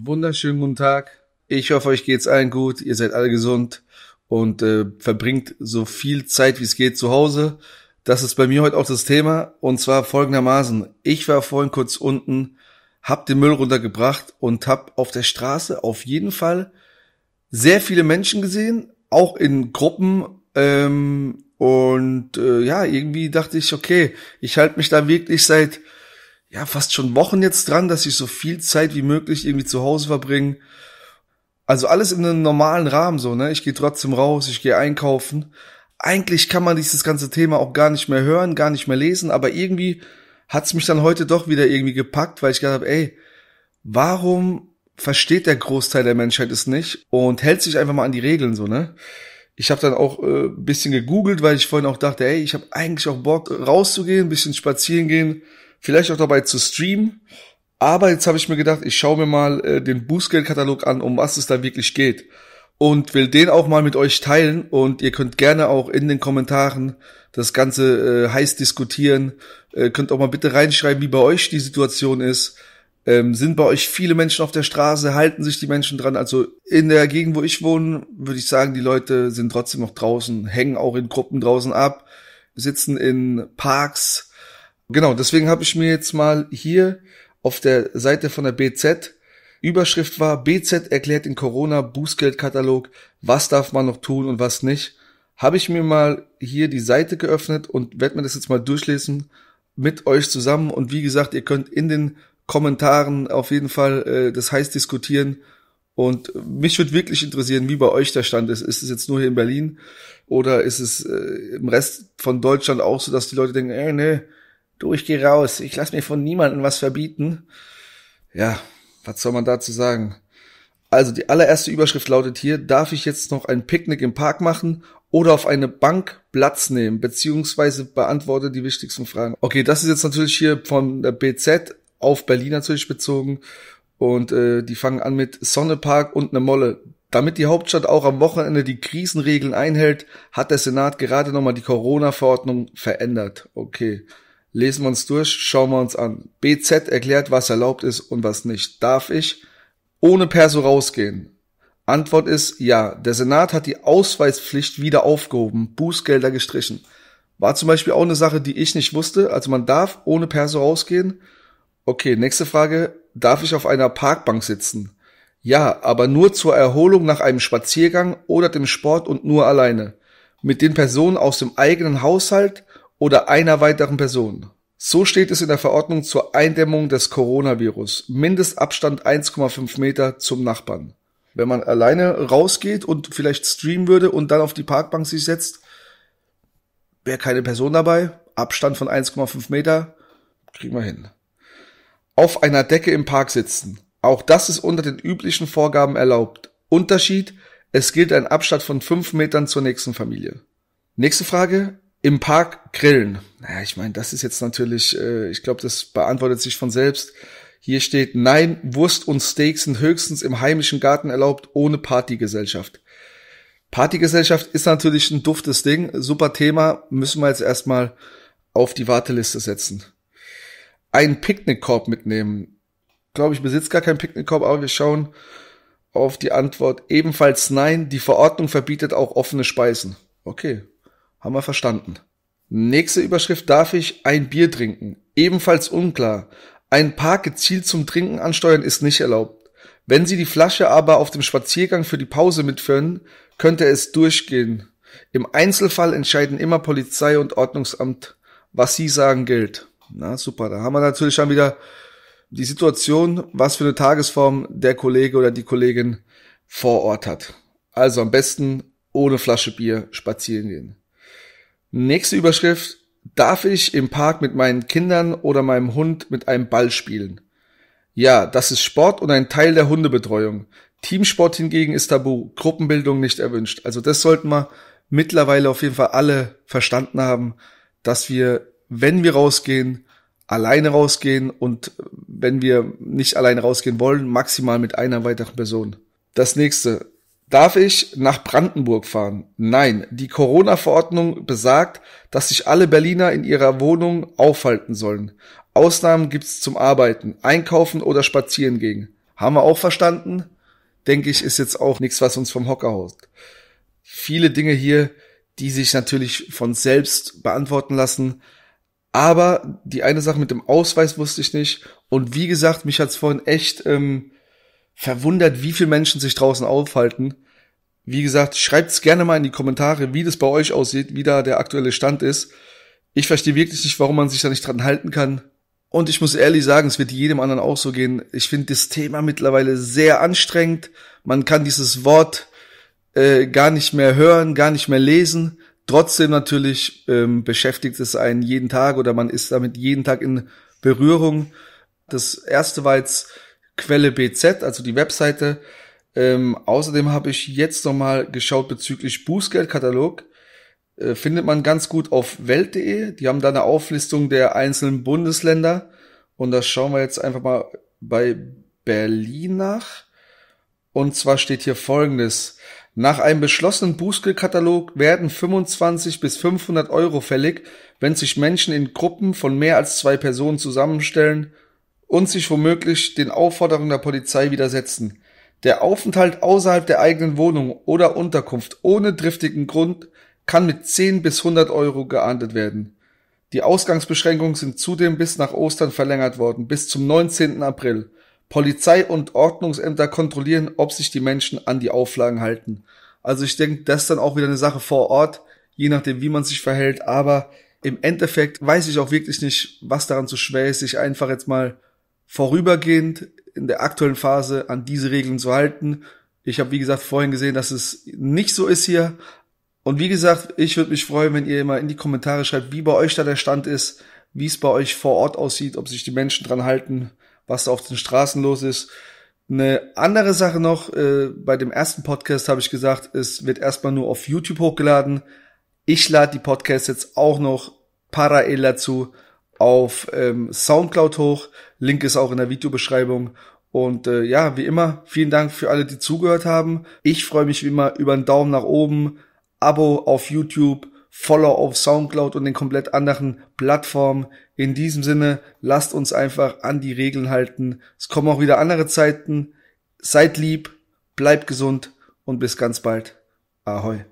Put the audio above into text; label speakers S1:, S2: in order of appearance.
S1: Wunderschönen guten Tag. Ich hoffe, euch geht's allen gut. Ihr seid alle gesund und äh, verbringt so viel Zeit, wie es geht, zu Hause. Das ist bei mir heute auch das Thema und zwar folgendermaßen. Ich war vorhin kurz unten, hab den Müll runtergebracht und hab auf der Straße auf jeden Fall sehr viele Menschen gesehen, auch in Gruppen. Ähm, und äh, ja, irgendwie dachte ich, okay, ich halte mich da wirklich seit ja, fast schon Wochen jetzt dran, dass ich so viel Zeit wie möglich irgendwie zu Hause verbringe. Also alles in einem normalen Rahmen so, ne? Ich gehe trotzdem raus, ich gehe einkaufen. Eigentlich kann man dieses ganze Thema auch gar nicht mehr hören, gar nicht mehr lesen, aber irgendwie hat's mich dann heute doch wieder irgendwie gepackt, weil ich gedacht habe, ey, warum versteht der Großteil der Menschheit es nicht und hält sich einfach mal an die Regeln so, ne? Ich habe dann auch äh, bisschen gegoogelt, weil ich vorhin auch dachte, ey, ich habe eigentlich auch Bock rauszugehen, bisschen spazieren gehen, vielleicht auch dabei zu streamen. Aber jetzt habe ich mir gedacht, ich schaue mir mal äh, den Bußgeldkatalog an, um was es da wirklich geht. Und will den auch mal mit euch teilen. Und ihr könnt gerne auch in den Kommentaren das Ganze äh, heiß diskutieren. Äh, könnt auch mal bitte reinschreiben, wie bei euch die Situation ist. Ähm, sind bei euch viele Menschen auf der Straße? Halten sich die Menschen dran? Also in der Gegend, wo ich wohne, würde ich sagen, die Leute sind trotzdem noch draußen, hängen auch in Gruppen draußen ab, sitzen in Parks, Genau, deswegen habe ich mir jetzt mal hier auf der Seite von der BZ Überschrift war BZ erklärt den Corona Bußgeldkatalog, was darf man noch tun und was nicht. Habe ich mir mal hier die Seite geöffnet und werde mir das jetzt mal durchlesen mit euch zusammen und wie gesagt, ihr könnt in den Kommentaren auf jeden Fall äh, das heiß diskutieren und mich würde wirklich interessieren, wie bei euch der Stand ist. Ist es jetzt nur hier in Berlin oder ist es äh, im Rest von Deutschland auch so, dass die Leute denken, ey, nee, Du, ich geh raus. Ich lass mir von niemandem was verbieten. Ja, was soll man dazu sagen? Also die allererste Überschrift lautet hier, darf ich jetzt noch ein Picknick im Park machen oder auf eine Bank Platz nehmen, beziehungsweise beantworte die wichtigsten Fragen. Okay, das ist jetzt natürlich hier von der äh, BZ auf Berlin natürlich bezogen und äh, die fangen an mit Sonnepark und ne Molle. Damit die Hauptstadt auch am Wochenende die Krisenregeln einhält, hat der Senat gerade nochmal die Corona-Verordnung verändert. Okay lesen wir uns durch, schauen wir uns an. BZ erklärt, was erlaubt ist und was nicht. Darf ich ohne Perso rausgehen? Antwort ist ja. Der Senat hat die Ausweispflicht wieder aufgehoben, Bußgelder gestrichen. War zum Beispiel auch eine Sache, die ich nicht wusste. Also man darf ohne Perso rausgehen. Okay, nächste Frage. Darf ich auf einer Parkbank sitzen? Ja, aber nur zur Erholung nach einem Spaziergang oder dem Sport und nur alleine. Mit den Personen aus dem eigenen Haushalt oder einer weiteren Person. So steht es in der Verordnung zur Eindämmung des Coronavirus. Mindestabstand 1,5 Meter zum Nachbarn. Wenn man alleine rausgeht und vielleicht streamen würde und dann auf die Parkbank sich setzt, wäre keine Person dabei. Abstand von 1,5 Meter kriegen wir hin. Auf einer Decke im Park sitzen. Auch das ist unter den üblichen Vorgaben erlaubt. Unterschied, es gilt ein Abstand von 5 Metern zur nächsten Familie. Nächste Frage, im Park grillen. Naja, ich meine, das ist jetzt natürlich, äh, ich glaube, das beantwortet sich von selbst. Hier steht, nein, Wurst und Steaks sind höchstens im heimischen Garten erlaubt, ohne Partygesellschaft. Partygesellschaft ist natürlich ein duftes Ding, super Thema, müssen wir jetzt erstmal auf die Warteliste setzen. Ein Picknickkorb mitnehmen. Glaube ich, besitzt gar keinen Picknickkorb, aber wir schauen auf die Antwort. Ebenfalls nein, die Verordnung verbietet auch offene Speisen. Okay, haben wir verstanden. Nächste Überschrift darf ich ein Bier trinken. Ebenfalls unklar. Ein Park gezielt zum Trinken ansteuern ist nicht erlaubt. Wenn Sie die Flasche aber auf dem Spaziergang für die Pause mitführen, könnte es durchgehen. Im Einzelfall entscheiden immer Polizei und Ordnungsamt, was Sie sagen gilt. Na super, da haben wir natürlich schon wieder die Situation, was für eine Tagesform der Kollege oder die Kollegin vor Ort hat. Also am besten ohne Flasche Bier spazieren gehen. Nächste Überschrift. Darf ich im Park mit meinen Kindern oder meinem Hund mit einem Ball spielen? Ja, das ist Sport und ein Teil der Hundebetreuung. Teamsport hingegen ist tabu, Gruppenbildung nicht erwünscht. Also das sollten wir mittlerweile auf jeden Fall alle verstanden haben, dass wir, wenn wir rausgehen, alleine rausgehen und wenn wir nicht alleine rausgehen wollen, maximal mit einer weiteren Person. Das nächste, Darf ich nach Brandenburg fahren? Nein, die Corona-Verordnung besagt, dass sich alle Berliner in ihrer Wohnung aufhalten sollen. Ausnahmen gibt's zum Arbeiten, Einkaufen oder Spazieren gehen. Haben wir auch verstanden? Denke ich, ist jetzt auch nichts, was uns vom Hocker haust. Viele Dinge hier, die sich natürlich von selbst beantworten lassen. Aber die eine Sache mit dem Ausweis wusste ich nicht. Und wie gesagt, mich hat's vorhin echt ähm, verwundert, wie viele Menschen sich draußen aufhalten. Wie gesagt, schreibt's gerne mal in die Kommentare, wie das bei euch aussieht, wie da der aktuelle Stand ist. Ich verstehe wirklich nicht, warum man sich da nicht dran halten kann. Und ich muss ehrlich sagen, es wird jedem anderen auch so gehen. Ich finde das Thema mittlerweile sehr anstrengend. Man kann dieses Wort äh, gar nicht mehr hören, gar nicht mehr lesen. Trotzdem natürlich ähm, beschäftigt es einen jeden Tag oder man ist damit jeden Tag in Berührung. Das erste war jetzt Quelle BZ, also die Webseite. Ähm, außerdem habe ich jetzt nochmal geschaut bezüglich Bußgeldkatalog. Äh, findet man ganz gut auf welt.de. Die haben da eine Auflistung der einzelnen Bundesländer. Und das schauen wir jetzt einfach mal bei Berlin nach. Und zwar steht hier folgendes. Nach einem beschlossenen Bußgeldkatalog werden 25 bis 500 Euro fällig, wenn sich Menschen in Gruppen von mehr als zwei Personen zusammenstellen und sich womöglich den Aufforderungen der Polizei widersetzen. Der Aufenthalt außerhalb der eigenen Wohnung oder Unterkunft ohne driftigen Grund kann mit 10 bis 100 Euro geahndet werden. Die Ausgangsbeschränkungen sind zudem bis nach Ostern verlängert worden, bis zum 19. April. Polizei und Ordnungsämter kontrollieren, ob sich die Menschen an die Auflagen halten. Also ich denke, das ist dann auch wieder eine Sache vor Ort, je nachdem, wie man sich verhält. Aber im Endeffekt weiß ich auch wirklich nicht, was daran zu schwer ist, sich einfach jetzt mal vorübergehend in der aktuellen Phase an diese Regeln zu halten. Ich habe, wie gesagt, vorhin gesehen, dass es nicht so ist hier. Und wie gesagt, ich würde mich freuen, wenn ihr mal in die Kommentare schreibt, wie bei euch da der Stand ist, wie es bei euch vor Ort aussieht, ob sich die Menschen dran halten, was da auf den Straßen los ist. Eine andere Sache noch, äh, bei dem ersten Podcast habe ich gesagt, es wird erstmal nur auf YouTube hochgeladen. Ich lade die Podcasts jetzt auch noch parallel dazu auf ähm, Soundcloud hoch. Link ist auch in der Videobeschreibung. Und äh, ja, wie immer, vielen Dank für alle, die zugehört haben. Ich freue mich wie immer über einen Daumen nach oben, Abo auf YouTube, Follow auf Soundcloud und den komplett anderen Plattformen. In diesem Sinne, lasst uns einfach an die Regeln halten. Es kommen auch wieder andere Zeiten. Seid lieb, bleibt gesund und bis ganz bald. Ahoi.